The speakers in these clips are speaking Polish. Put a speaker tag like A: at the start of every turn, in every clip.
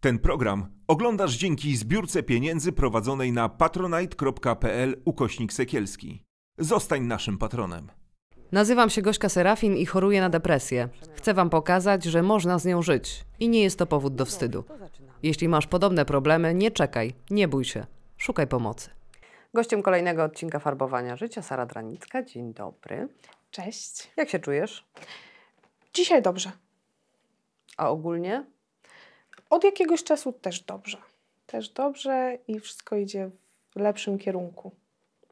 A: Ten program oglądasz dzięki zbiórce pieniędzy prowadzonej na patronite.pl ukośnik Sekielski. Zostań naszym patronem. Nazywam się Gośka Serafin i choruję na depresję. Chcę Wam pokazać, że można z nią żyć i nie jest to powód do wstydu. Jeśli masz podobne problemy, nie czekaj, nie bój się, szukaj pomocy. Gościem kolejnego odcinka Farbowania Życia Sara Dranicka. Dzień dobry. Cześć. Jak się czujesz? Dzisiaj dobrze. A ogólnie?
B: Od jakiegoś czasu też dobrze. Też dobrze i wszystko idzie w lepszym kierunku.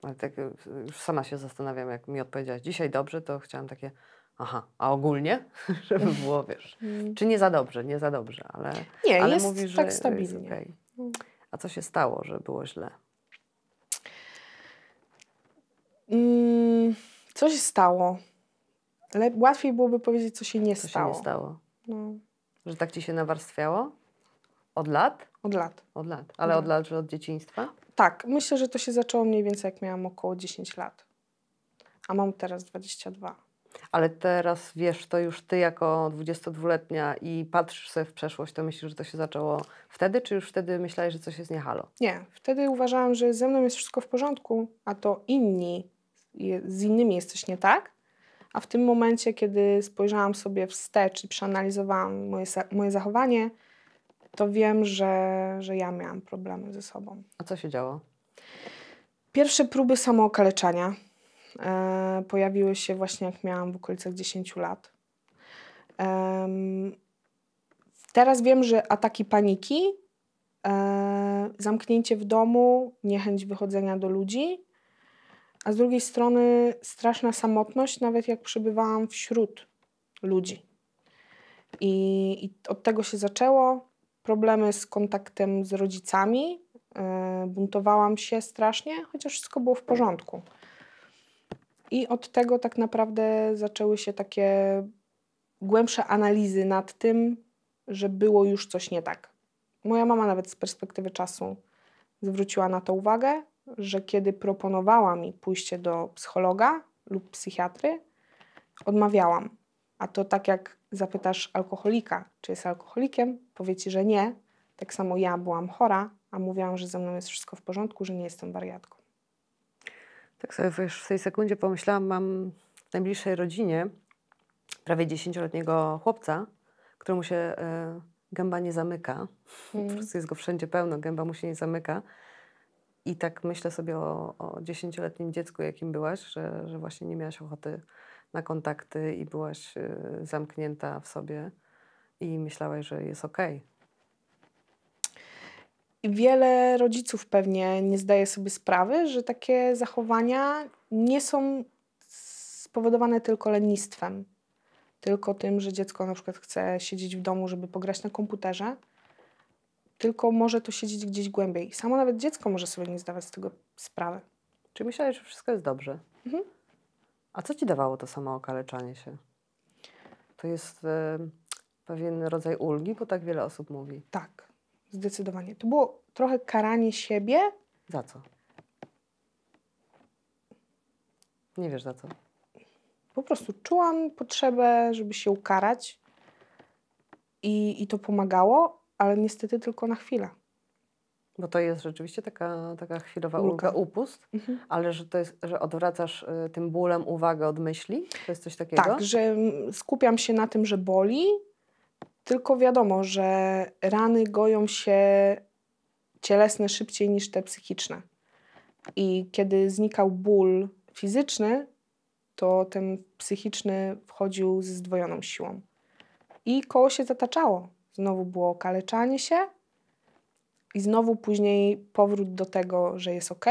A: Ale tak e, już sama się zastanawiam, jak mi odpowiedziałaś dzisiaj dobrze, to chciałam takie aha, a ogólnie, żeby było, wiesz, mm. czy nie za dobrze, nie za dobrze, ale Nie, ale jest mówisz, tak stabilnie. Okay. No. A co się stało, że było źle? Mm, co się stało? Le łatwiej byłoby powiedzieć, co się nie co stało. Się nie stało. No. Że tak ci się nawarstwiało? Od lat? Od lat. Od lat, ale od, od lat, że od dzieciństwa? Tak,
B: myślę, że to się zaczęło mniej więcej jak miałam około 10 lat, a mam teraz 22.
A: Ale teraz wiesz to już ty jako 22-letnia i patrzysz sobie w przeszłość, to myślisz, że to się zaczęło wtedy, czy już wtedy myślałeś, że coś jest niehalo?
B: Nie, wtedy uważałam, że ze mną jest wszystko w porządku, a to inni, z innymi jest coś nie tak. A w tym momencie, kiedy spojrzałam sobie wstecz i przeanalizowałam moje, moje zachowanie, to wiem, że, że ja miałam problemy ze sobą. A co się działo? Pierwsze próby samookaleczania e, pojawiły się właśnie jak miałam w okolicach 10 lat. E, teraz wiem, że ataki paniki, e, zamknięcie w domu, niechęć wychodzenia do ludzi, a z drugiej strony straszna samotność, nawet jak przebywałam wśród ludzi. I, I, od tego się zaczęło problemy z kontaktem z rodzicami. E, buntowałam się strasznie, chociaż wszystko było w porządku. I od tego tak naprawdę zaczęły się takie głębsze analizy nad tym, że było już coś nie tak. Moja mama nawet z perspektywy czasu zwróciła na to uwagę, że kiedy proponowała mi pójście do psychologa lub psychiatry, odmawiałam. A to tak jak zapytasz alkoholika, czy jest alkoholikiem, powie ci, że nie. Tak samo ja byłam chora, a mówiłam, że ze mną jest wszystko w porządku, że
A: nie jestem wariatką. Tak sobie wiesz, w tej sekundzie pomyślałam, mam w najbliższej rodzinie prawie 10-letniego chłopca, któremu się y, gęba nie zamyka. Hmm. prostu Jest go wszędzie pełno, gęba mu się nie zamyka. I tak myślę sobie o, dziesięcioletnim 10-letnim dziecku, jakim byłaś, że, że właśnie nie miałaś ochoty na kontakty i byłaś y, zamknięta w sobie i myślałaś, że jest okej. Okay. Wiele rodziców pewnie nie zdaje
B: sobie sprawy, że takie zachowania nie są spowodowane tylko lenistwem, tylko tym, że dziecko na przykład chce siedzieć w domu, żeby pograć na komputerze, tylko może to siedzieć gdzieś głębiej. Samo nawet dziecko może sobie nie zdawać
A: z tego sprawy. Czy myślałeś, że wszystko jest dobrze? Mhm. A co ci dawało to samo okaleczanie się? To jest y, pewien rodzaj ulgi, bo tak wiele osób mówi. Tak, zdecydowanie.
B: To było trochę karanie siebie.
A: Za co? Nie wiesz za co.
B: Po prostu czułam potrzebę, żeby się ukarać i, i to pomagało, ale niestety tylko na chwilę.
A: Bo to jest rzeczywiście taka, taka chwilowa ulga, upust, mhm. ale że to jest, że odwracasz y, tym bólem uwagę od myśli? To jest coś takiego? Tak, że
B: mm, skupiam się na tym, że boli, tylko wiadomo, że rany goją się cielesne szybciej niż te psychiczne. I kiedy znikał ból fizyczny, to ten psychiczny wchodził ze zdwojoną siłą. I koło się zataczało. Znowu było kaleczanie się, i znowu później powrót do tego, że jest ok,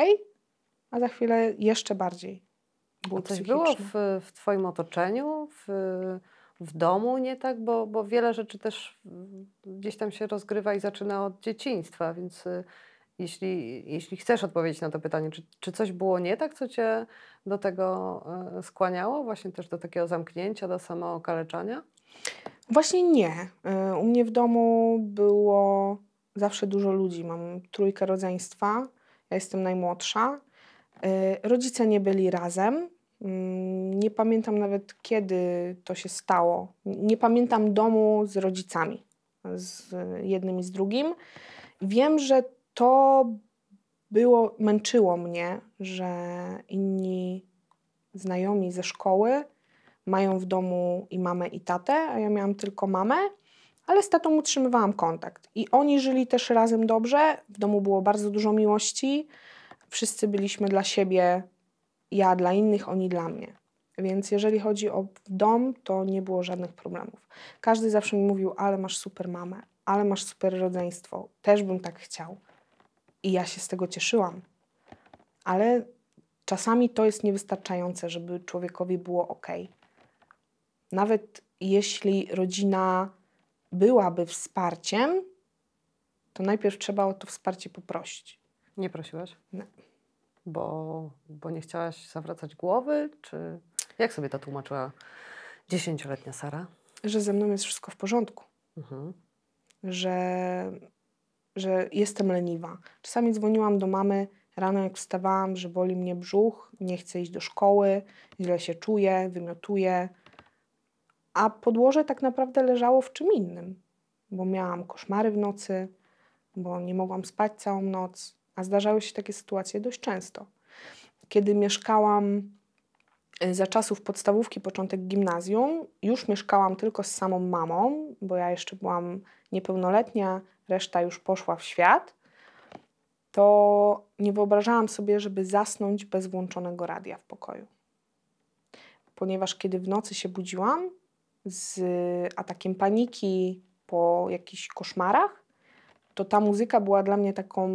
B: a za
A: chwilę jeszcze bardziej. Było coś było w, w Twoim otoczeniu, w, w domu nie tak, bo, bo wiele rzeczy też gdzieś tam się rozgrywa i zaczyna od dzieciństwa, więc y, jeśli, jeśli chcesz odpowiedzieć na to pytanie, czy, czy coś było nie tak, co cię do tego y, skłaniało, właśnie też do takiego zamknięcia, do samookaleczania?
B: Właśnie nie. Y, u mnie w domu było zawsze dużo ludzi. Mam trójkę rodzeństwa, ja jestem najmłodsza. Y, rodzice nie byli razem. Mm, nie pamiętam nawet kiedy to się stało. Nie pamiętam domu z rodzicami, z jednym i z drugim. Wiem, że to było, męczyło mnie, że inni znajomi ze szkoły mają w domu i mamę i tatę, a ja miałam tylko mamę ale z tatą utrzymywałam kontakt. I oni żyli też razem dobrze, w domu było bardzo dużo miłości, wszyscy byliśmy dla siebie, ja dla innych, oni dla mnie. Więc jeżeli chodzi o dom, to nie było żadnych problemów. Każdy zawsze mi mówił, ale masz super mamę, ale masz super rodzeństwo, też bym tak chciał. I ja się z tego cieszyłam. Ale czasami to jest niewystarczające, żeby człowiekowi było ok. Nawet jeśli rodzina byłaby
A: wsparciem, to najpierw trzeba o to wsparcie poprosić. Nie prosiłaś? No. Bo, bo nie chciałaś zawracać głowy? Czy jak sobie to tłumaczyła dziesięcioletnia Sara? Że ze mną jest wszystko w porządku. Mhm.
B: Że, że jestem leniwa. Czasami dzwoniłam do mamy rano, jak wstawałam, że boli mnie brzuch, nie chcę iść do szkoły, źle się czuję, wymiotuję a podłoże tak naprawdę leżało w czym innym, bo miałam koszmary w nocy, bo nie mogłam spać całą noc, a zdarzały się takie sytuacje dość często. Kiedy mieszkałam y, za czasów podstawówki, początek gimnazjum, już mieszkałam tylko z samą mamą, bo ja jeszcze byłam niepełnoletnia, reszta już poszła w świat, to nie wyobrażałam sobie, żeby zasnąć bez włączonego radia w pokoju. Ponieważ kiedy w nocy się budziłam, z atakiem paniki, po jakichś koszmarach, to ta muzyka była dla mnie taką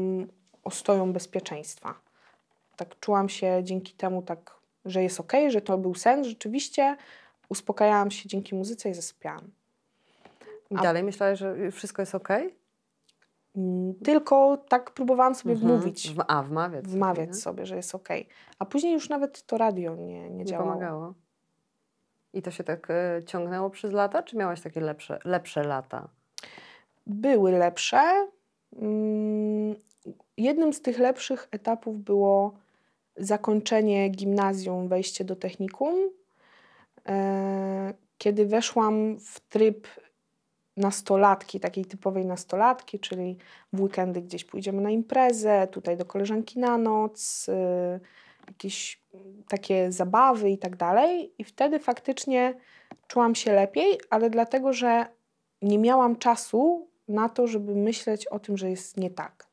B: ostoją bezpieczeństwa. Tak czułam się dzięki temu tak, że jest ok, że to był sen rzeczywiście. Uspokajałam się dzięki muzyce i zasypiałam. I dalej myślałeś, że wszystko jest ok? Mm, tylko tak próbowałam sobie mhm. wmówić. A, wmawiać.
A: Wmawiać sobie, sobie że jest ok. A później już nawet to radio nie, nie, nie działało. Pomagało. I to się tak e, ciągnęło przez lata, czy miałaś takie lepsze, lepsze lata? Były lepsze. Mm, jednym z tych lepszych etapów
B: było zakończenie gimnazjum, wejście do technikum. E, kiedy weszłam w tryb nastolatki, takiej typowej nastolatki, czyli w weekendy gdzieś pójdziemy na imprezę, tutaj do koleżanki na noc, y, jakieś mm, takie zabawy i tak dalej. I wtedy faktycznie czułam się lepiej, ale dlatego, że nie miałam czasu na to, żeby myśleć o tym, że jest nie tak.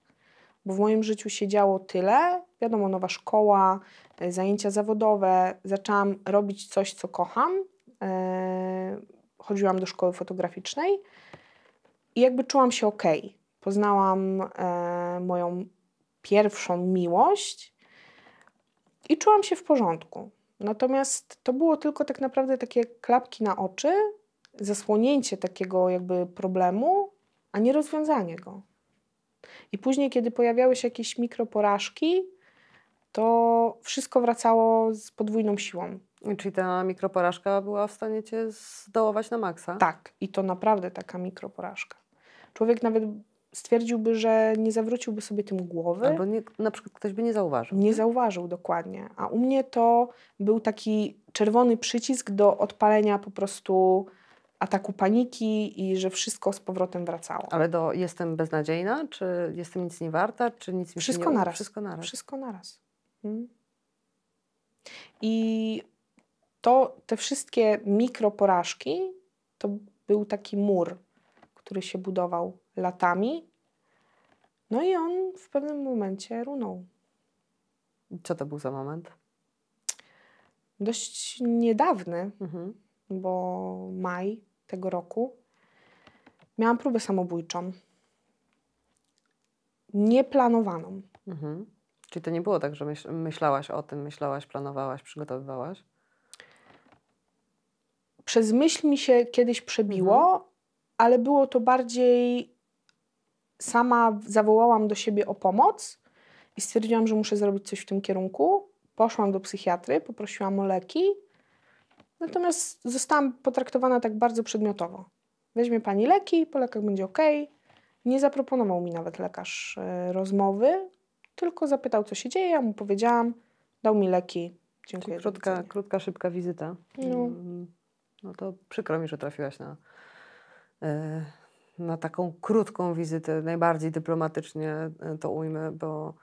B: Bo w moim życiu się działo tyle, wiadomo, nowa szkoła, e, zajęcia zawodowe, zaczęłam robić coś, co kocham. E, chodziłam do szkoły fotograficznej i jakby czułam się ok. Poznałam e, moją pierwszą miłość i czułam się w porządku. Natomiast to było tylko tak naprawdę takie klapki na oczy, zasłonięcie takiego jakby problemu, a nie rozwiązanie go. I później, kiedy pojawiały się jakieś mikroporażki,
A: to wszystko wracało z podwójną siłą. Czyli ta mikroporażka była w stanie cię zdołować na maksa? Tak, i to naprawdę taka mikroporażka.
B: Człowiek nawet stwierdziłby, że nie zawróciłby sobie tym głowy. Albo nie, na przykład ktoś by nie zauważył. Nie, nie zauważył, dokładnie. A u mnie to był taki czerwony przycisk do odpalenia po prostu ataku paniki i że wszystko z powrotem wracało.
A: Ale do jestem beznadziejna, czy jestem nic nie warta, czy nic mi wszystko się nie... Naraz. Wszystko
B: naraz. Wszystko naraz.
A: Hmm. I to, te
B: wszystkie mikroporażki to był taki mur, który się budował latami. No i on w pewnym momencie runął.
A: Co to był za moment?
B: Dość niedawny, mhm. bo maj tego roku miałam próbę samobójczą.
A: Nieplanowaną. Mhm. Czyli to nie było tak, że myślałaś o tym, myślałaś, planowałaś, przygotowywałaś? Przez myśl mi się kiedyś przebiło,
B: mhm. ale było to bardziej sama zawołałam do siebie o pomoc i stwierdziłam, że muszę zrobić coś w tym kierunku. Poszłam do psychiatry, poprosiłam o leki, natomiast zostałam potraktowana tak bardzo przedmiotowo. Weźmie pani leki, po lekach będzie ok. Nie zaproponował mi nawet lekarz e, rozmowy, tylko zapytał, co się
A: dzieje. Ja mu powiedziałam, dał mi leki. Dziękuję. Czyli krótka, krótka, szybka wizyta. No. Mm, no to przykro mi, że trafiłaś na. E, na taką krótką wizytę, najbardziej dyplomatycznie e, to ujmę, bo,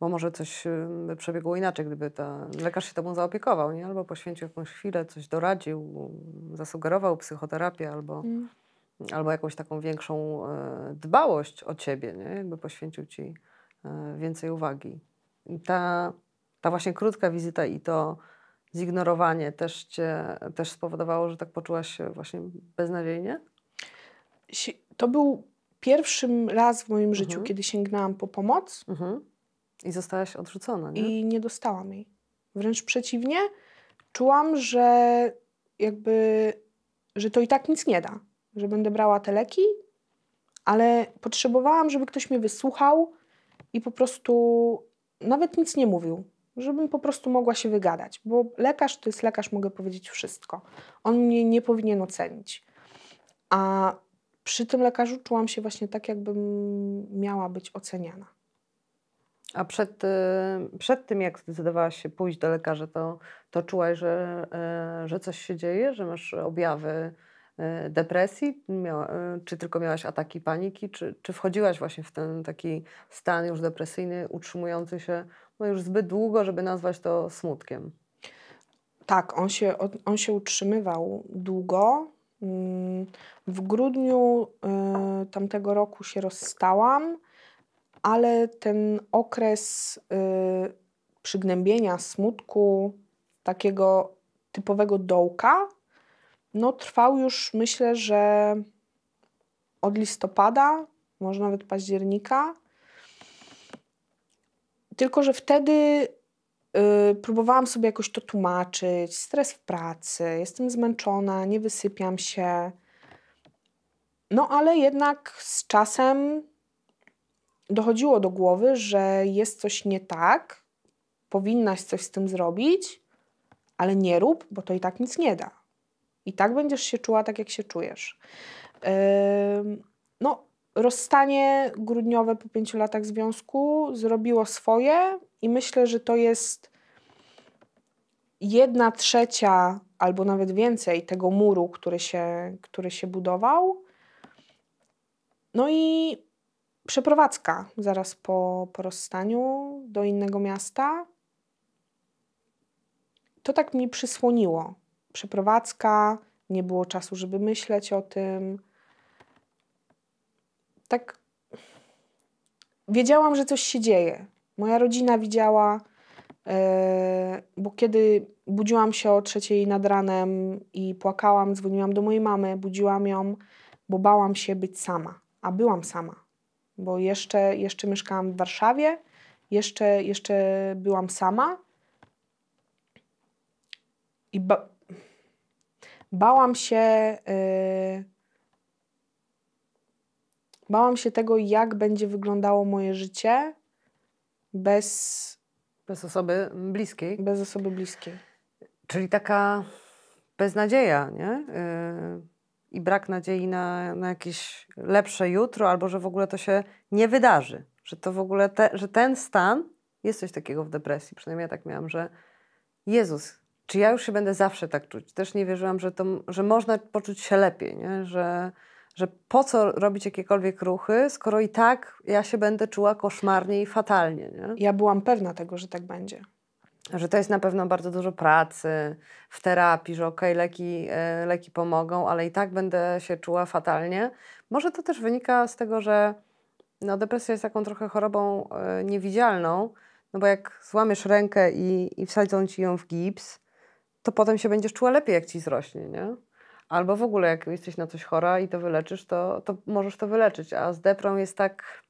A: bo może coś e, by przebiegło inaczej, gdyby ta, lekarz się tobą zaopiekował, nie? albo poświęcił jakąś chwilę, coś doradził, zasugerował psychoterapię albo. Mm albo jakąś taką większą e, dbałość o ciebie, nie? jakby poświęcił ci więcej uwagi. I ta, ta właśnie krótka wizyta i to zignorowanie też cię też spowodowało, że tak poczułaś się właśnie beznadziejnie? to był
B: pierwszy raz w moim życiu, mhm. kiedy sięgnęłam po pomoc. Mhm. I zostałaś odrzucona, nie? I nie dostałam jej. Wręcz przeciwnie, czułam, że jakby, że to i tak nic nie da. Że będę brała te leki, ale potrzebowałam, żeby ktoś mnie wysłuchał i po prostu nawet nic nie mówił. Żebym po prostu mogła się wygadać, bo lekarz to jest lekarz, mogę powiedzieć wszystko. On mnie nie powinien ocenić. A przy tym lekarzu czułam się właśnie tak, jakbym miała być oceniana.
A: A przed, y, przed tym, jak zdecydowałaś się pójść do lekarza, to, to czułaś, że, y, że coś się dzieje, że masz objawy y, depresji? Miała, czy tylko miałaś ataki paniki? Czy, czy wchodziłaś właśnie w ten taki stan już depresyjny, utrzymujący się no już zbyt długo, żeby nazwać to smutkiem? Tak, on się, on się
B: utrzymywał długo. Mm, w grudniu y, tamtego roku się rozstałam, ale ten okres y, przygnębienia, smutku, takiego typowego dołka, no trwał już myślę, że od listopada, może nawet października. Tylko, że wtedy Yy, próbowałam sobie jakoś to tłumaczyć, stres w pracy, jestem zmęczona, nie wysypiam się. No ale jednak z czasem dochodziło do głowy, że jest coś nie tak, powinnaś coś z tym zrobić, ale nie rób, bo to i tak nic nie da. I tak będziesz się czuła tak, jak się czujesz. Yy, no, rozstanie grudniowe po pięciu latach związku zrobiło swoje i myślę, że to jest jedna trzecia albo nawet więcej tego muru, który się, który się budował. No i przeprowadzka zaraz po, po rozstaniu do innego miasta. To tak mi przysłoniło. Przeprowadzka, nie było czasu, żeby myśleć o tym tak wiedziałam, że coś się dzieje. Moja rodzina widziała, e, bo kiedy budziłam się o trzeciej nad ranem i płakałam, dzwoniłam do mojej mamy, budziłam ją, bo bałam się być sama, a byłam sama, bo jeszcze, jeszcze mieszkałam w Warszawie, jeszcze, jeszcze byłam sama i ba bałam się. Yy Bałam się tego, jak będzie wyglądało moje życie bez.
A: Bez osoby bliskiej. Bez osoby bliskiej. Czyli taka beznadzieja, nie? Yy, I brak nadziei na, na jakieś lepsze jutro, albo że w ogóle to się nie wydarzy. Że to w ogóle, te, że ten stan jest coś takiego w depresji. Przynajmniej ja tak miałam, że Jezus, czy ja już się będę zawsze tak czuć? Też nie wierzyłam, że, to, że można poczuć się lepiej, nie? Że, że po co robić jakiekolwiek ruchy, skoro i tak ja się będę czuła koszmarnie i fatalnie. Nie? Ja byłam pewna tego, że tak będzie. Że to jest na pewno bardzo dużo pracy w terapii, że okej, okay, leki, e, leki pomogą, ale i tak będę się czuła fatalnie. Może to też wynika z tego, że no, depresja jest taką trochę chorobą e, niewidzialną, no bo jak złamiesz rękę i, i wsadzą ci ją w gips, to potem się będziesz czuła lepiej, jak ci zrośnie, nie? Albo w ogóle, jak jesteś na coś chora i to wyleczysz, to, to możesz to wyleczyć. A z deprą jest tak,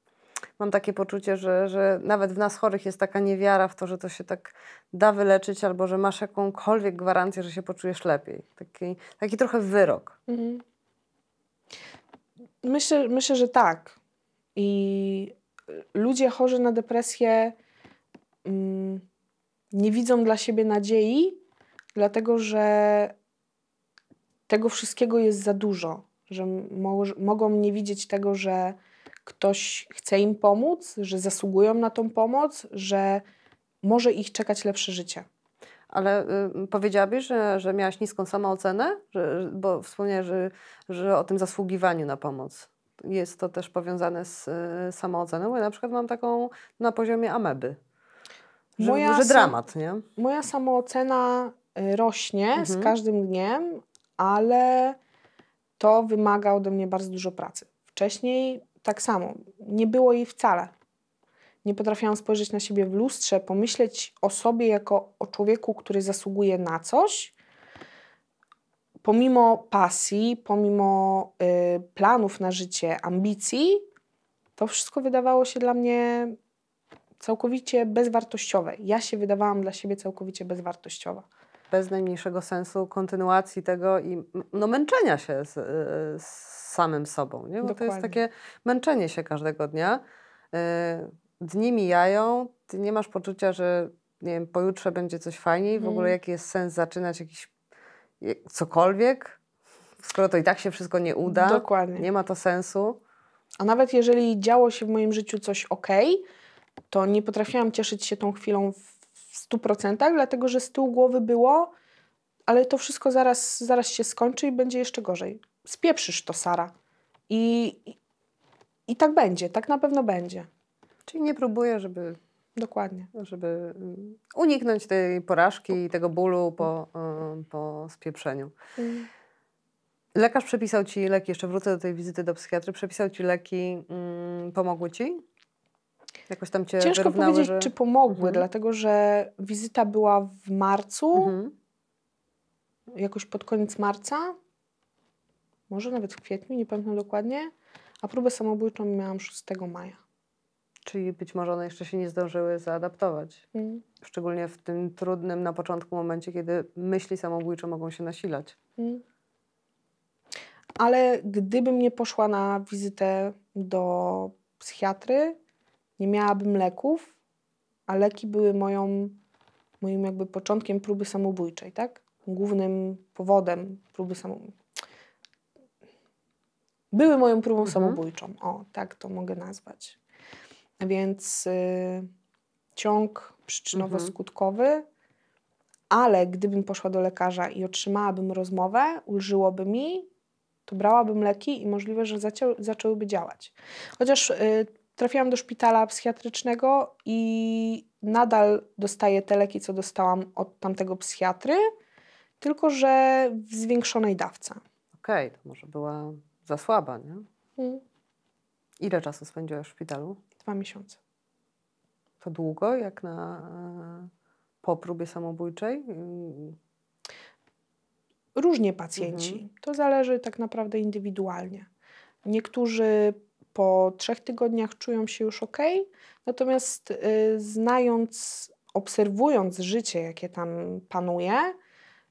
A: mam takie poczucie, że, że nawet w nas chorych jest taka niewiara w to, że to się tak da wyleczyć, albo że masz jakąkolwiek gwarancję, że się poczujesz lepiej. Taki, taki trochę wyrok. Mhm. Myślę, myślę, że
B: tak. I ludzie chorzy na depresję mm, nie widzą dla siebie nadziei, dlatego że tego wszystkiego jest za dużo, że mo mogą nie widzieć tego, że ktoś chce im pomóc, że zasługują na tą pomoc, że
A: może ich czekać lepsze życie. Ale y, powiedziałabyś, że, że miałaś niską samoocenę? Że, bo wspomniałeś, że, że o tym zasługiwaniu na pomoc. Jest to też powiązane z y, samooceną. Ja na przykład mam taką na poziomie ameby. Że, moja że dramat, nie? Moja samoocena y, rośnie mhm. z każdym dniem,
B: ale to wymaga ode mnie bardzo dużo pracy. Wcześniej tak samo, nie było jej wcale. Nie potrafiłam spojrzeć na siebie w lustrze, pomyśleć o sobie jako o człowieku, który zasługuje na coś. Pomimo pasji, pomimo y, planów na życie, ambicji, to wszystko wydawało się dla mnie całkowicie bezwartościowe.
A: Ja się wydawałam dla siebie całkowicie bezwartościowa bez najmniejszego sensu kontynuacji tego i no, męczenia się z, y, z samym sobą. Nie? Bo Dokładnie. to jest takie męczenie się każdego dnia. Y, dni mijają, ty nie masz poczucia, że nie wiem, pojutrze będzie coś fajniej, w ogóle mm. jaki jest sens zaczynać jakiś cokolwiek, skoro to i tak się wszystko nie uda. Dokładnie. Nie ma to sensu.
B: A nawet jeżeli działo się w moim życiu coś ok, to nie potrafiłam cieszyć się tą chwilą w 100%, dlatego że z tyłu głowy było, ale to wszystko zaraz, zaraz się skończy i będzie jeszcze gorzej. Spieprzysz to, Sara. I, i, i tak będzie, tak na pewno będzie. Czyli nie próbuję, żeby. Dokładnie. Żeby
A: mm, uniknąć tej porażki i tego bólu po, y, po spieprzeniu. Mm. Lekarz przepisał ci leki, jeszcze wrócę do tej wizyty do psychiatry, przepisał ci leki, mm, pomogły ci? Jakoś tam cię Ciężko powiedzieć, że... czy
B: pomogły, mhm. dlatego że wizyta była w marcu, mhm. jakoś pod koniec marca, może nawet w kwietniu, nie pamiętam dokładnie, a próbę samobójczą miałam 6 maja.
A: Czyli być może one jeszcze się nie zdążyły zaadaptować. Mhm. Szczególnie w tym trudnym na początku momencie, kiedy myśli samobójcze mogą się nasilać.
B: Mhm. Ale gdybym nie poszła na wizytę do psychiatry, nie miałabym leków, a leki były moją, moim jakby początkiem próby samobójczej, tak? Głównym powodem próby samobójczej. Były moją próbą mhm. samobójczą, o, tak to mogę nazwać. Więc y, ciąg przyczynowo-skutkowy, ale gdybym poszła do lekarza i otrzymałabym rozmowę, ulżyłoby mi, to brałabym leki i możliwe, że zacią- zaczęłyby działać. Chociaż y, Trafiłam do szpitala psychiatrycznego i nadal dostaję te leki, co dostałam od tamtego psychiatry, tylko że w zwiększonej dawce.
A: Okej, okay, to może była za słaba, nie? Mm. Ile czasu spędziłaś w szpitalu? Dwa miesiące. To długo, jak na e, po próbie samobójczej? Różnie pacjenci. Mhm.
B: To zależy tak naprawdę indywidualnie. Niektórzy po trzech tygodniach czują się już ok, natomiast y, znając, obserwując życie, jakie tam panuje,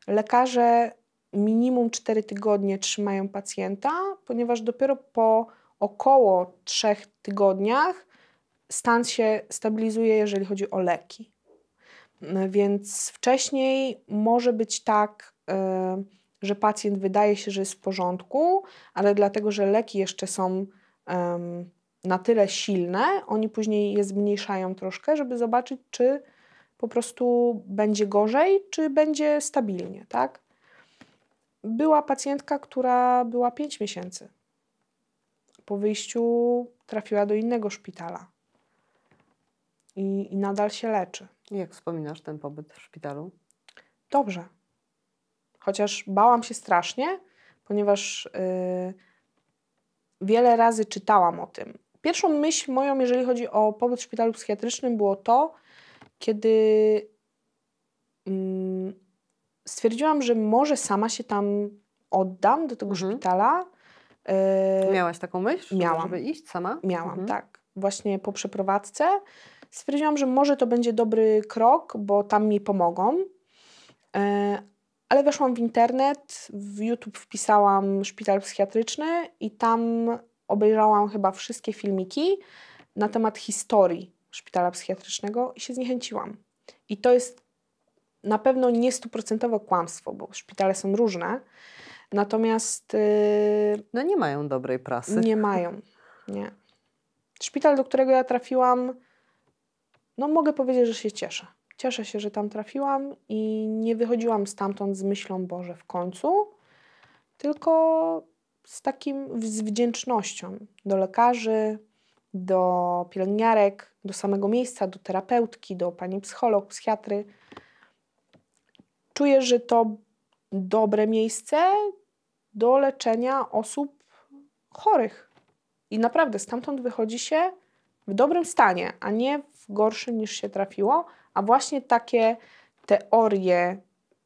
B: lekarze minimum cztery tygodnie trzymają pacjenta, ponieważ dopiero po około trzech tygodniach stan się stabilizuje, jeżeli chodzi o leki. Więc wcześniej może być tak, y, że pacjent wydaje się, że jest w porządku, ale dlatego, że leki jeszcze są na tyle silne, oni później je zmniejszają troszkę, żeby zobaczyć, czy po prostu będzie gorzej, czy będzie stabilnie, tak? Była pacjentka, która była 5 miesięcy. Po wyjściu trafiła do innego szpitala i, i nadal się leczy. jak wspominasz ten pobyt w szpitalu? Dobrze. Chociaż bałam się strasznie, ponieważ. Yy, wiele razy czytałam o tym. Pierwszą myśl moją, jeżeli chodzi o pobyt w szpitalu psychiatrycznym, było to, kiedy mm, stwierdziłam, że może sama się tam oddam do tego mhm. szpitala. E, Miałaś taką myśl, Miałam. żeby iść sama? Miałam, mhm. tak. Właśnie po przeprowadzce stwierdziłam, że może to będzie dobry krok, bo tam mi pomogą. E, ale weszłam w internet, w YouTube wpisałam szpital psychiatryczny i tam obejrzałam chyba wszystkie filmiki na temat historii szpitala psychiatrycznego i się zniechęciłam. I to jest na pewno nie stuprocentowe kłamstwo, bo szpitale są różne. Natomiast. Yy, no nie mają dobrej prasy. Nie mają. Nie. Szpital, do którego ja trafiłam, no mogę powiedzieć, że się cieszę. Cieszę się, że tam trafiłam i nie wychodziłam stamtąd z myślą Boże w końcu, tylko z takim z wdzięcznością do lekarzy, do pielęgniarek, do samego miejsca, do terapeutki, do pani psycholog, psychiatry. Czuję, że to dobre miejsce do leczenia osób chorych. I naprawdę stamtąd wychodzi się w dobrym stanie, a nie w gorszym niż się trafiło. A właśnie takie teorie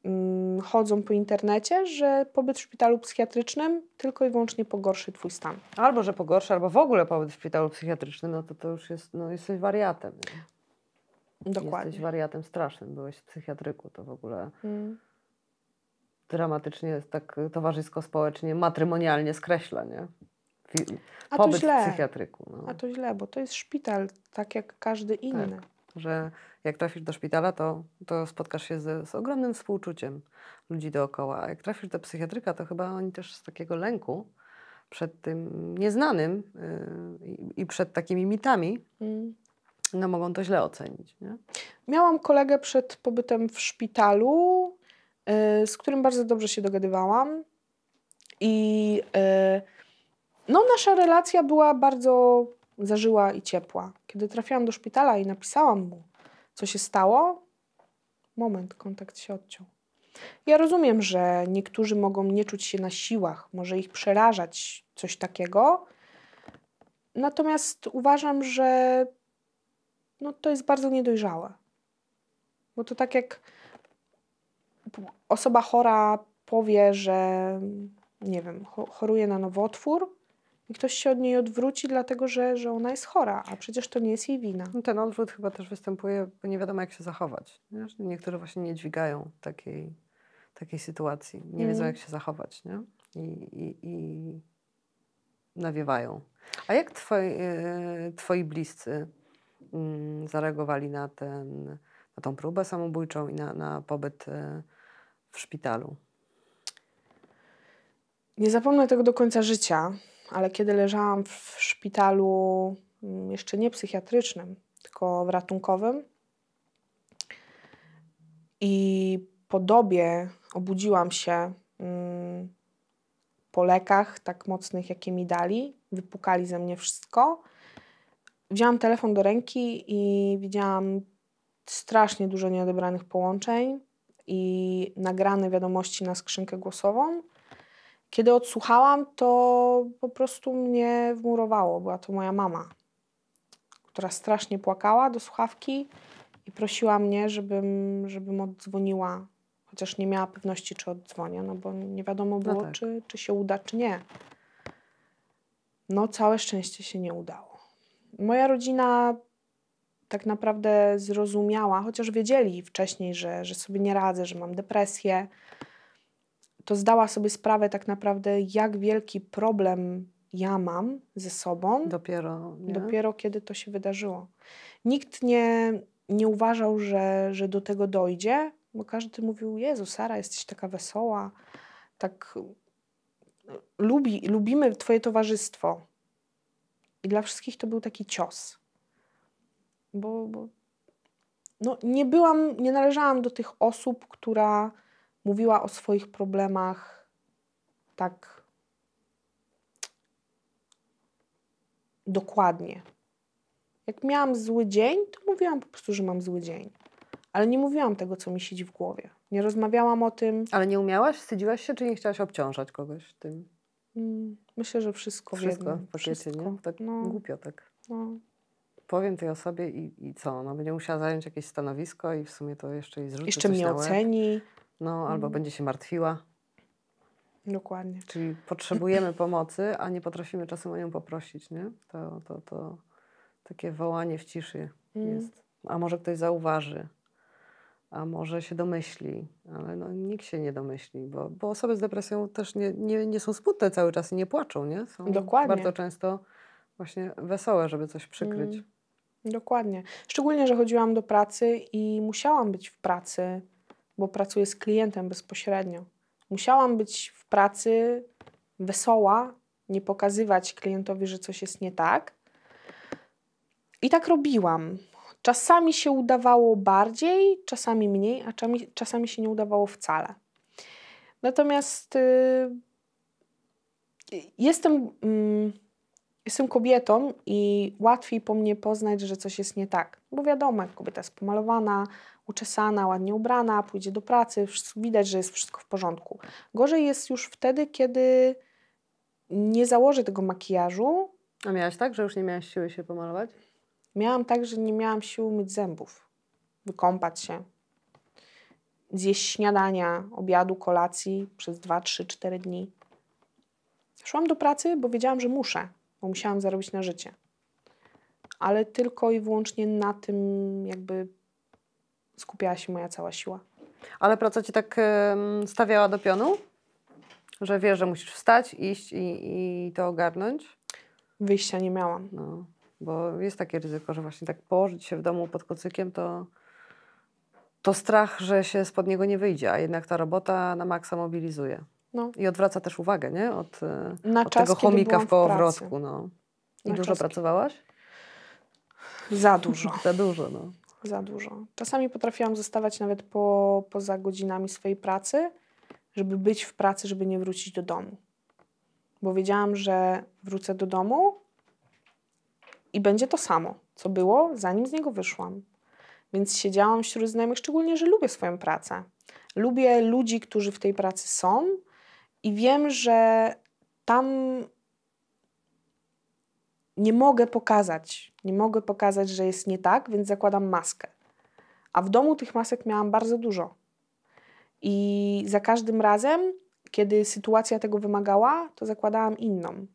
B: mm, chodzą po internecie, że pobyt w szpitalu psychiatrycznym tylko i wyłącznie pogorszy Twój stan.
A: Albo, że pogorszy, albo w ogóle pobyt w szpitalu psychiatrycznym, no to to już jest, no jesteś wariatem. Dokładnie. Jesteś wariatem strasznym, byłeś w psychiatryku, to w ogóle... Hmm dramatycznie tak towarzysko-społecznie, matrymonialnie skreśla, nie? Pobyt w psychiatryku. No. A
B: to źle, bo to jest szpital, tak jak każdy tak, inny. Tak,
A: że jak trafisz do szpitala, to, to spotkasz się z, z ogromnym współczuciem ludzi dookoła. A jak trafisz do psychiatryka, to chyba oni też z takiego lęku przed tym nieznanym yy, i przed takimi mitami mm. no, mogą to źle ocenić. Nie? Miałam
B: kolegę przed pobytem w szpitalu, yy, z którym bardzo dobrze się dogadywałam. I yy, no, nasza relacja była bardzo zażyła i ciepła. Kiedy trafiłam do szpitala i napisałam mu, co się stało? Moment, kontakt się odciął. Ja rozumiem, że niektórzy mogą nie czuć się na siłach, może ich przerażać coś takiego. Natomiast uważam, że no, to jest bardzo niedojrzałe. Bo to tak jak osoba chora powie, że nie wiem, choruje na nowotwór, i ktoś się od niej odwróci, dlatego
A: że, że ona jest chora, a przecież to nie jest jej wina. No ten odwrót chyba też występuje, bo nie wiadomo, jak się zachować. Niektórzy właśnie nie dźwigają takiej, takiej sytuacji, nie mm. wiedzą, mhm. jak się zachować nie? I, i, i nawiewają. A jak twoi, e, twoi bliscy mm, zareagowali na, ten, na tą próbę samobójczą i na, na pobyt e, w szpitalu?
B: Nie zapomnę tego do końca życia ale kiedy leżałam w szpitalu mm, jeszcze nie psychiatrycznym, tylko w ratunkowym i po dobie obudziłam się mm, po lekach tak mocnych, jakie mi dali, wypukali ze mnie wszystko. Wziąłam telefon do ręki i widziałam strasznie dużo nieodebranych połączeń i nagrane wiadomości na skrzynkę głosową kiedy odsłuchałam, to po prostu mnie wmurowało. Była to moja mama, która strasznie płakała do słuchawki i prosiła mnie, żebym, żebym oddzwoniła, chociaż nie miała pewności, czy oddzwonię, no bo nie wiadomo no było, no tak. czy, czy się uda, czy nie. No, całe szczęście się nie udało. Moja rodzina tak naprawdę zrozumiała, chociaż wiedzieli wcześniej, że, że sobie nie radzę, że mam depresję, to zdała sobie sprawę tak naprawdę, jak wielki problem ja mam ze sobą. Dopiero, nie? dopiero kiedy to się wydarzyło. Nikt nie, nie uważał, że, że do tego dojdzie, bo każdy mówił: Jezu, Sara, jesteś taka wesoła, tak lubi, lubimy Twoje towarzystwo. I dla wszystkich to był taki cios. Bo, bo no, nie byłam, nie należałam do tych osób, która mówiła o swoich problemach tak dokładnie. Jak miałam zły dzień, to mówiłam po prostu, że mam zły dzień.
A: Ale nie mówiłam tego, co mi siedzi w głowie. Nie rozmawiałam o tym. Ale nie umiałaś? Wstydziłaś się, czy nie chciałaś obciążać kogoś tym? Mm, myślę,
B: że wszystko. Wszystko, jednym.
A: Wszystko. nie? Tak no. głupio tak. No. Powiem tej osobie i, i co? No będzie musiała zająć jakieś stanowisko i w sumie to jeszcze i zrzuci Jeszcze mnie oceni no albo mm. będzie się martwiła. Dokładnie. Czyli potrzebujemy pomocy, a nie potrafimy czasem o nią poprosić, nie? To, to, to takie wołanie w ciszy mm. jest. A może ktoś zauważy, a może się domyśli, ale no, nikt się nie domyśli, bo, bo osoby z depresją też nie, nie, nie są smutne cały czas i nie płaczą, nie? Są Dokładnie. bardzo często właśnie wesołe, żeby coś przykryć. Mm.
B: Dokładnie. Szczególnie, że chodziłam do pracy i musiałam być w pracy bo pracuję z klientem bezpośrednio. Musiałam być w pracy wesoła, nie pokazywać klientowi, że coś jest nie tak. I tak robiłam. Czasami się udawało bardziej, czasami mniej, a czasami, czasami się nie udawało wcale. Natomiast y, jestem. Mm, Jestem kobietą i łatwiej po mnie poznać, że coś jest nie tak. Bo wiadomo, jak kobieta jest pomalowana, uczesana, ładnie ubrana, pójdzie do pracy, widać, że jest wszystko w porządku. Gorzej jest już wtedy, kiedy nie założę tego makijażu. A miałaś tak, że już nie miałaś siły się pomalować? Miałam tak, że nie miałam siły myć zębów, wykąpać się, zjeść śniadania, obiadu, kolacji przez 2, 3, 4 dni. Szłam do pracy, bo wiedziałam, że muszę bo musiałam zarobić na życie. Ale tylko i wyłącznie na tym jakby
A: skupiała się moja cała siła. Ale praca cię tak y, stawiała do pionu? Że wiesz, że musisz wstać, iść i, i to ogarnąć? Wyjścia nie miałam. No, bo jest takie ryzyko, że właśnie tak położyć się w domu pod kocykiem, to, to strach, że się spod niego nie wyjdzie, a jednak ta robota na maksa mobilizuje. No. I odwraca też uwagę, nie? Od, e, od czas, tego chomika w kołowrotku. No. I Na dużo czas... pracowałaś? Za dużo. Za dużo, no.
B: Za dużo. Czasami potrafiłam zostawać nawet po, poza godzinami swojej pracy, żeby być w pracy, żeby nie wrócić do domu. Bo wiedziałam, że wrócę do domu i będzie to samo, co było, zanim z niego wyszłam. Więc siedziałam wśród znajomych, szczególnie, że lubię swoją pracę. Lubię ludzi, którzy w tej pracy są, i wiem, że tam nie mogę pokazać, nie mogę pokazać, że jest nie tak, więc zakładam maskę. A w domu tych masek miałam bardzo dużo. I za każdym razem, kiedy sytuacja tego wymagała, to zakładałam inną.